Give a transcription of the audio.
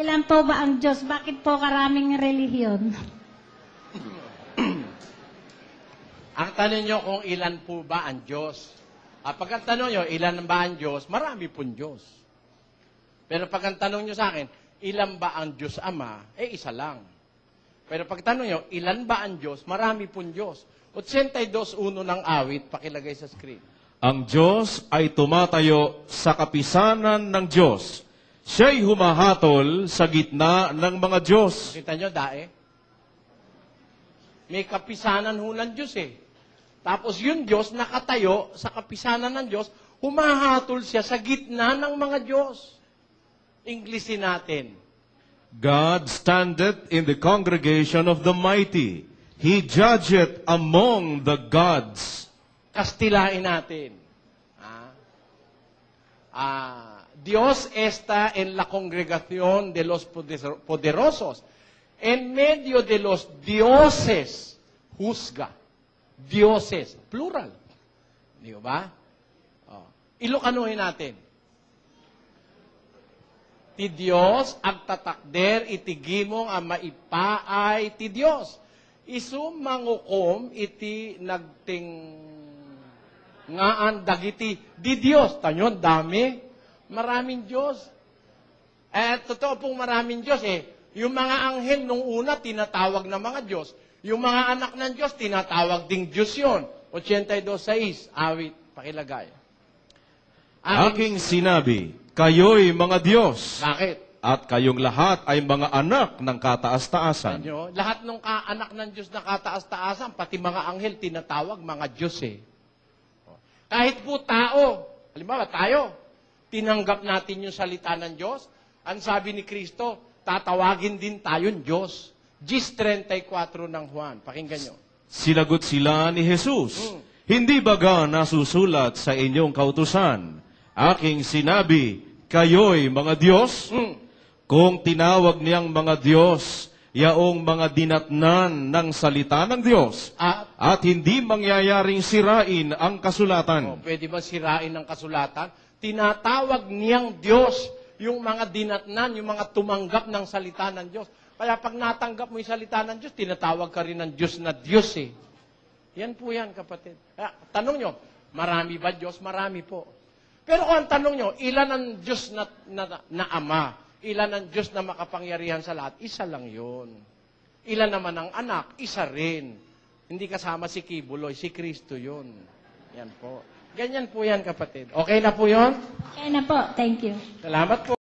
Ilan po ba ang Diyos? Bakit po karaming relihiyon? ang tanong nyo kung ilan po ba ang Diyos. Ah, pag ang tanong nyo, ilan ba ang Diyos? Marami po pong Diyos. Pero pag ang tanong nyo sa akin, ilan ba ang Diyos Ama? Eh, isa lang. Pero pag tanong nyo, ilan ba ang Diyos? Marami po pong Diyos. 82.1 ng awit, pakilagay sa screen. Ang Diyos ay tumatayo sa kapisanan ng Diyos Siya'y humahatol sa gitna ng mga Diyos. Kita nyo, dae? May kapisanan ho ng Diyos eh. Tapos yung Diyos nakatayo sa kapisanan ng Diyos, humahatol siya sa gitna ng mga Diyos. Inglesin natin. God standeth in the congregation of the mighty. He judgeth among the gods. Kastilain natin. Ah. ah Dios está en la congregación de los poderosos. En medio de los dioses, juzga. Dioses, plural. Di ba? Oh. Ilokanuhin natin. Ti Dios agtatakder iti gimong ang maipaay ti Dios. Isu mangukom iti nagting ngaan dagiti di Dios. Tanyon dami Maraming Diyos. Eh, totoo pong maraming Diyos eh. Yung mga anghel nung una, tinatawag na mga Diyos. Yung mga anak ng Diyos, tinatawag ding Diyos yun. 82.6, awit, pakilagay. Awit. Aking sinabi, kayo'y mga Diyos. Bakit? At kayong lahat ay mga anak ng kataas-taasan. Ano? Lahat ng ka- anak ng Diyos na kataas-taasan, pati mga anghel, tinatawag mga Diyos eh. Kahit po tao, halimbawa tayo, tinanggap natin yung salita ng Diyos. Ang sabi ni Kristo, tatawagin din tayong Diyos. Gis 34 ng Juan. Pakinggan nyo. Silagot sila ni Jesus, hmm. Hindi baga nasusulat sa inyong kautusan, aking sinabi, kayo'y mga Diyos? Mm. Kung tinawag niyang mga Diyos, yaong mga dinatnan ng salita ng Diyos, at, ah. at hindi mangyayaring sirain ang kasulatan. Oh, pwede ba sirain ang kasulatan? Tinatawag niyang Diyos yung mga dinatnan, yung mga tumanggap ng salita ng Diyos. Kaya pag natanggap mo yung salita ng Diyos, tinatawag ka rin ng Diyos na Diyos eh. Yan po yan, kapatid. Kaya, tanong nyo, marami ba Diyos? Marami po. Pero kung ang tanong nyo, ilan ang Diyos na, na, na ama? Ilan ang Diyos na makapangyarihan sa lahat? Isa lang yun. Ilan naman ang anak? Isa rin. Hindi kasama si Kibuloy, si Kristo yun. Yan po. Ganyan po yan, kapatid. Okay na po yon? Okay na po. Thank you. Salamat po.